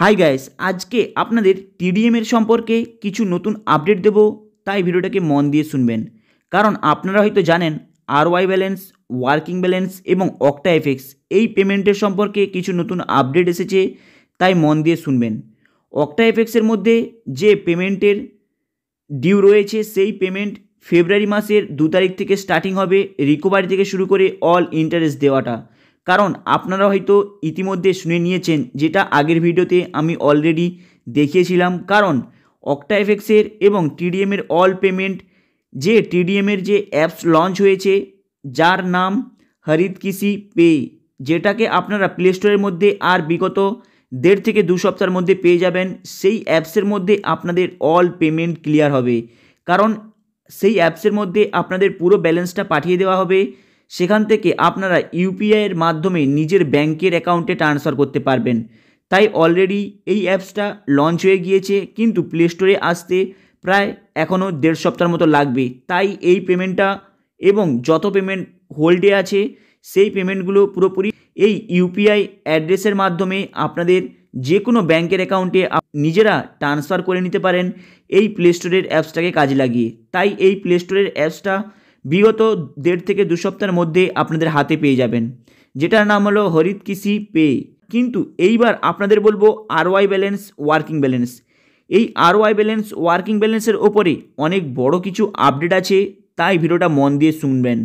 hi guys আজকে আপনাদের টিডিএমের সম্পর্কে কিছু নতুন আপডেট দেব তাই ভিডিওটাকে মন দিয়ে শুনবেন কারণ আপনারা হয়তো জানেন আর ওয়াই ব্যালেন্স ওয়ার্কিং ব্যালেন্স এবং অক্টা এফেক্স এই পেমেন্টের সম্পর্কে কিছু নতুন আপডেট এসেছে তাই মন দিয়ে শুনবেন অক্টা এফেক্সের মধ্যে যে পেমেন্টের ডিউ রয়েছে সেই পেমেন্ট ফেব্রুয়ারি মাসের দু তারিখ থেকে স্টার্টিং হবে রিকোভারি থেকে শুরু করে অল ইন্টারেস্ট দেওয়াটা কারণ আপনারা হয়তো ইতিমধ্যে শুনে নিয়েছেন যেটা আগের ভিডিওতে আমি অলরেডি দেখিয়েছিলাম কারণ অক্টা এফেক্সের এবং টিডিএমের অল পেমেন্ট যে টিডিএমের যে অ্যাপস লঞ্চ হয়েছে যার নাম হরিত কিসি পে যেটাকে আপনারা প্লে স্টোরের মধ্যে আর বিগত দেড় থেকে দু সপ্তাহের মধ্যে পেয়ে যাবেন সেই অ্যাপসের মধ্যে আপনাদের অল পেমেন্ট ক্লিয়ার হবে কারণ সেই অ্যাপসের মধ্যে আপনাদের পুরো ব্যালেন্সটা পাঠিয়ে দেওয়া হবে সেখান থেকে আপনারা ইউপিআইয়ের মাধ্যমে নিজের ব্যাংকের অ্যাকাউন্টে ট্রান্সফার করতে পারবেন তাই অলরেডি এই অ্যাপসটা লঞ্চ হয়ে গিয়েছে কিন্তু প্লে স্টোরে আসতে প্রায় এখনও দেড় সপ্তাহের মতো লাগবে তাই এই পেমেন্টটা এবং যত পেমেন্ট হোল্ডে আছে সেই পেমেন্টগুলো পুরোপুরি এই ইউপিআই অ্যাড্রেসের মাধ্যমে আপনাদের যে কোনো ব্যাংকের অ্যাকাউন্টে নিজেরা ট্রান্সফার করে নিতে পারেন এই প্লে স্টোরের অ্যাপসটাকে কাজে লাগিয়ে তাই এই প্লে স্টোরের অ্যাপসটা বিগত দেড় থেকে দু সপ্তাহের মধ্যে আপনাদের হাতে পেয়ে যাবেন যেটার নাম হলো হরিত কৃষি পে কিন্তু এইবার আপনাদের বলবো আরওয়াই ব্যালেন্স ওয়ার্কিং ব্যালেন্স এই আরওয়াই ব্যালেন্স ওয়ার্কিং ব্যালেন্সের ওপরে অনেক বড় কিছু আপডেট আছে তাই ভিডিওটা মন দিয়ে শুনবেন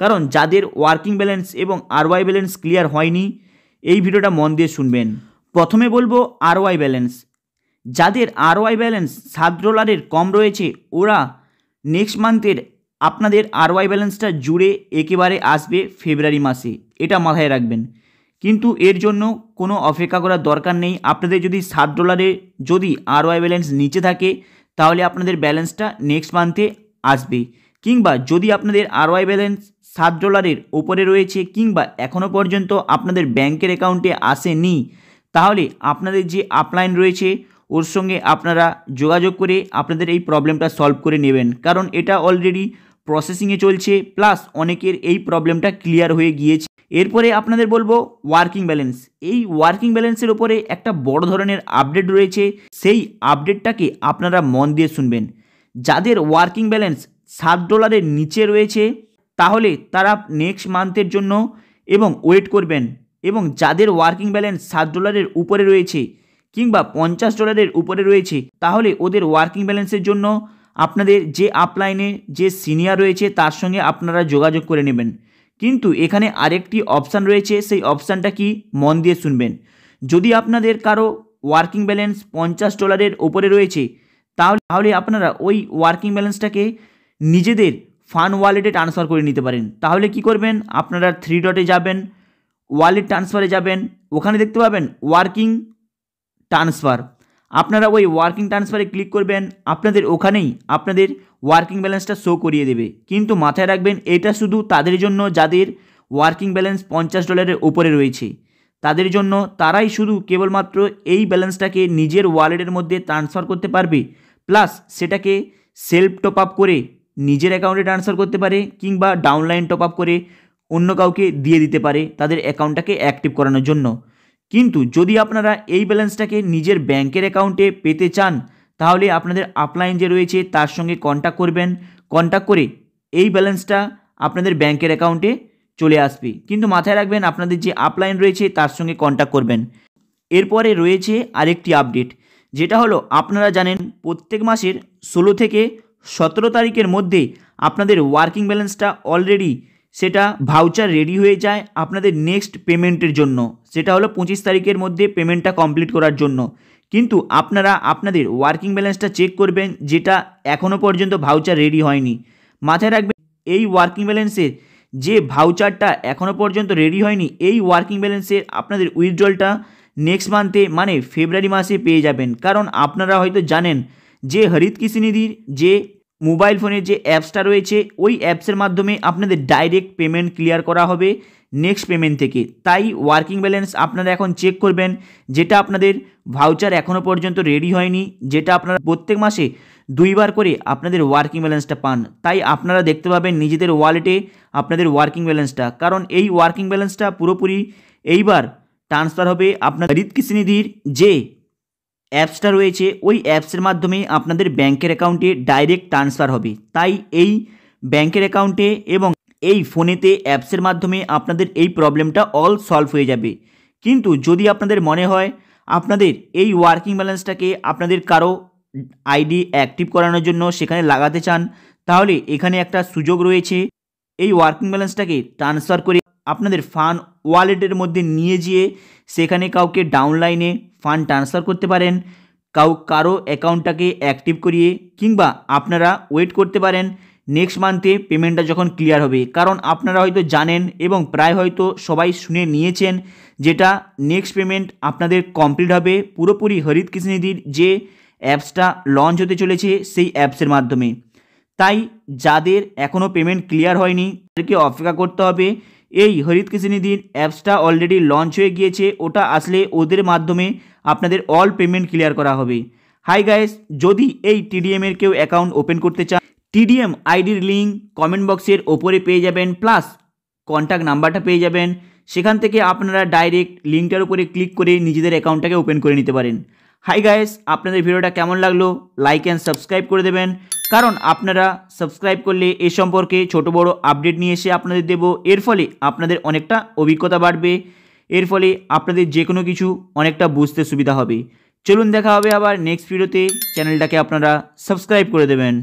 কারণ যাদের ওয়ার্কিং ব্যালেন্স এবং আরওয়াই ব্যালেন্স ক্লিয়ার হয়নি এই ভিডিওটা মন দিয়ে শুনবেন প্রথমে বলবো আরওয়াই ব্যালেন্স যাদের আরওয়াই ব্যালেন্স সাত ডলারের কম রয়েছে ওরা নেক্সট মান্থের আপনাদের আর ওয়াই ব্যালেন্সটা জুড়ে একেবারে আসবে ফেব্রুয়ারি মাসে এটা মাথায় রাখবেন কিন্তু এর জন্য কোনো অপেক্ষা করার দরকার নেই আপনাদের যদি সাত ডলারে যদি আরওয়াই ব্যালেন্স নিচে থাকে তাহলে আপনাদের ব্যালেন্সটা নেক্সট মান্থে আসবে কিংবা যদি আপনাদের আরওয়াই ব্যালেন্স সাত ডলারের ওপরে রয়েছে কিংবা এখনও পর্যন্ত আপনাদের ব্যাংকের অ্যাকাউন্টে আসেনি তাহলে আপনাদের যে আপলাইন রয়েছে ওর সঙ্গে আপনারা যোগাযোগ করে আপনাদের এই প্রবলেমটা সলভ করে নেবেন কারণ এটা অলরেডি প্রসেসিংয়ে চলছে প্লাস অনেকের এই প্রবলেমটা ক্লিয়ার হয়ে গিয়েছে এরপরে আপনাদের বলবো ওয়ার্কিং ব্যালেন্স এই ওয়ার্কিং ব্যালেন্সের ওপরে একটা বড় ধরনের আপডেট রয়েছে সেই আপডেটটাকে আপনারা মন দিয়ে শুনবেন যাদের ওয়ার্কিং ব্যালেন্স সাত ডলারের নিচে রয়েছে তাহলে তারা নেক্সট মান্থের জন্য এবং ওয়েট করবেন এবং যাদের ওয়ার্কিং ব্যালেন্স সাত ডলারের উপরে রয়েছে কিংবা পঞ্চাশ ডলারের উপরে রয়েছে তাহলে ওদের ওয়ার্কিং ব্যালেন্সের জন্য আপনাদের যে আপলাইনে যে সিনিয়র রয়েছে তার সঙ্গে আপনারা যোগাযোগ করে নেবেন কিন্তু এখানে আরেকটি অপশান রয়েছে সেই অপশানটা কি মন দিয়ে শুনবেন যদি আপনাদের কারো ওয়ার্কিং ব্যালেন্স পঞ্চাশ ডলারের ওপরে রয়েছে তাহলে তাহলে আপনারা ওই ওয়ার্কিং ব্যালেন্সটাকে নিজেদের ফান্ড ওয়ালেটে ট্রান্সফার করে নিতে পারেন তাহলে কি করবেন আপনারা থ্রি ডটে যাবেন ওয়ালেট ট্রান্সফারে যাবেন ওখানে দেখতে পাবেন ওয়ার্কিং ট্রান্সফার আপনারা ওই ওয়ার্কিং ট্রান্সফারে ক্লিক করবেন আপনাদের ওখানেই আপনাদের ওয়ার্কিং ব্যালেন্সটা শো করিয়ে দেবে কিন্তু মাথায় রাখবেন এটা শুধু তাদের জন্য যাদের ওয়ার্কিং ব্যালেন্স পঞ্চাশ ডলারের ওপরে রয়েছে তাদের জন্য তারাই শুধু কেবলমাত্র এই ব্যালেন্সটাকে নিজের ওয়ালেটের মধ্যে ট্রান্সফার করতে পারবে প্লাস সেটাকে সেলফ টপ আপ করে নিজের অ্যাকাউন্টে ট্রান্সফার করতে পারে কিংবা ডাউনলাইন টপ আপ করে অন্য কাউকে দিয়ে দিতে পারে তাদের অ্যাকাউন্টটাকে অ্যাক্টিভ করানোর জন্য কিন্তু যদি আপনারা এই ব্যালেন্সটাকে নিজের ব্যাংকের অ্যাকাউন্টে পেতে চান তাহলে আপনাদের আপলাইন যে রয়েছে তার সঙ্গে কন্ট্যাক্ট করবেন কন্ট্যাক্ট করে এই ব্যালেন্সটা আপনাদের ব্যাংকের অ্যাকাউন্টে চলে আসবে কিন্তু মাথায় রাখবেন আপনাদের যে আপলাইন রয়েছে তার সঙ্গে কন্ট্যাক্ট করবেন এরপরে রয়েছে আরেকটি আপডেট যেটা হলো আপনারা জানেন প্রত্যেক মাসের ষোলো থেকে সতেরো তারিখের মধ্যে আপনাদের ওয়ার্কিং ব্যালেন্সটা অলরেডি সেটা ভাউচার রেডি হয়ে যায় আপনাদের নেক্সট পেমেন্টের জন্য সেটা হলো পঁচিশ তারিখের মধ্যে পেমেন্টটা কমপ্লিট করার জন্য কিন্তু আপনারা আপনাদের ওয়ার্কিং ব্যালেন্সটা চেক করবেন যেটা এখনও পর্যন্ত ভাউচার রেডি হয়নি মাথায় রাখবেন এই ওয়ার্কিং ব্যালেন্সের যে ভাউচারটা এখনও পর্যন্ত রেডি হয়নি এই ওয়ার্কিং ব্যালেন্সের আপনাদের উইথড্রলটা নেক্সট মান্থে মানে ফেব্রুয়ারি মাসে পেয়ে যাবেন কারণ আপনারা হয়তো জানেন যে হরিত কৃষিনিধির যে মোবাইল ফোনের যে অ্যাপসটা রয়েছে ওই অ্যাপসের মাধ্যমে আপনাদের ডাইরেক্ট পেমেন্ট ক্লিয়ার করা হবে নেক্সট পেমেন্ট থেকে তাই ওয়ার্কিং ব্যালেন্স আপনারা এখন চেক করবেন যেটা আপনাদের ভাউচার এখনও পর্যন্ত রেডি হয়নি যেটা আপনারা প্রত্যেক মাসে দুইবার করে আপনাদের ওয়ার্কিং ব্যালেন্সটা পান তাই আপনারা দেখতে পাবেন নিজেদের ওয়ালেটে আপনাদের ওয়ার্কিং ব্যালেন্সটা কারণ এই ওয়ার্কিং ব্যালেন্সটা পুরোপুরি এইবার ট্রান্সফার হবে আপনার হৃৎ কৃষিনিধির যে অ্যাপসটা রয়েছে ওই অ্যাপসের মাধ্যমে আপনাদের ব্যাংকের অ্যাকাউন্টে ডাইরেক্ট ট্রান্সফার হবে তাই এই ব্যাংকের অ্যাকাউন্টে এবং এই ফোনেতে অ্যাপসের মাধ্যমে আপনাদের এই প্রবলেমটা অল সলভ হয়ে যাবে কিন্তু যদি আপনাদের মনে হয় আপনাদের এই ওয়ার্কিং ব্যালেন্সটাকে আপনাদের কারো আইডি অ্যাক্টিভ করানোর জন্য সেখানে লাগাতে চান তাহলে এখানে একটা সুযোগ রয়েছে এই ওয়ার্কিং ব্যালেন্সটাকে ট্রান্সফার করে আপনাদের ফান্ড ওয়ালেটের মধ্যে নিয়ে যেয়ে সেখানে কাউকে ডাউনলাইনে ফান্ড ট্রান্সফার করতে পারেন কাউ কারো অ্যাকাউন্টটাকে অ্যাক্টিভ করিয়ে কিংবা আপনারা ওয়েট করতে পারেন নেক্সট মান্থে পেমেন্টটা যখন ক্লিয়ার হবে কারণ আপনারা হয়তো জানেন এবং প্রায় হয়তো সবাই শুনে নিয়েছেন যেটা নেক্সট পেমেন্ট আপনাদের কমপ্লিট হবে পুরোপুরি হরিত কৃষ্ণনিধির যে অ্যাপসটা লঞ্চ হতে চলেছে সেই অ্যাপসের মাধ্যমে তাই যাদের এখনও পেমেন্ট ক্লিয়ার হয়নি তাদেরকে অপেক্ষা করতে হবে এই হরিত দিন অ্যাপসটা অলরেডি লঞ্চ হয়ে গিয়েছে ওটা আসলে ওদের মাধ্যমে আপনাদের অল পেমেন্ট ক্লিয়ার করা হবে হাই গাইস যদি এই টিডিএমের কেউ অ্যাকাউন্ট ওপেন করতে চান টিডিএম আইডির লিঙ্ক কমেন্ট বক্সের ওপরে পেয়ে যাবেন প্লাস কন্ট্যাক্ট নাম্বারটা পেয়ে যাবেন সেখান থেকে আপনারা ডাইরেক্ট লিঙ্কটার উপরে ক্লিক করে নিজেদের অ্যাকাউন্টটাকে ওপেন করে নিতে পারেন হাই গাইস আপনাদের ভিডিওটা কেমন লাগলো লাইক অ্যান্ড সাবস্ক্রাইব করে দেবেন কারণ আপনারা সাবস্ক্রাইব করলে এ সম্পর্কে ছোট বড় আপডেট নিয়ে এসে আপনাদের দেব এর ফলে আপনাদের অনেকটা অভিজ্ঞতা বাড়বে এর ফলে আপনাদের যে কোনো কিছু অনেকটা বুঝতে সুবিধা হবে চলুন দেখা হবে আবার নেক্সট ভিডিওতে চ্যানেলটাকে আপনারা সাবস্ক্রাইব করে দেবেন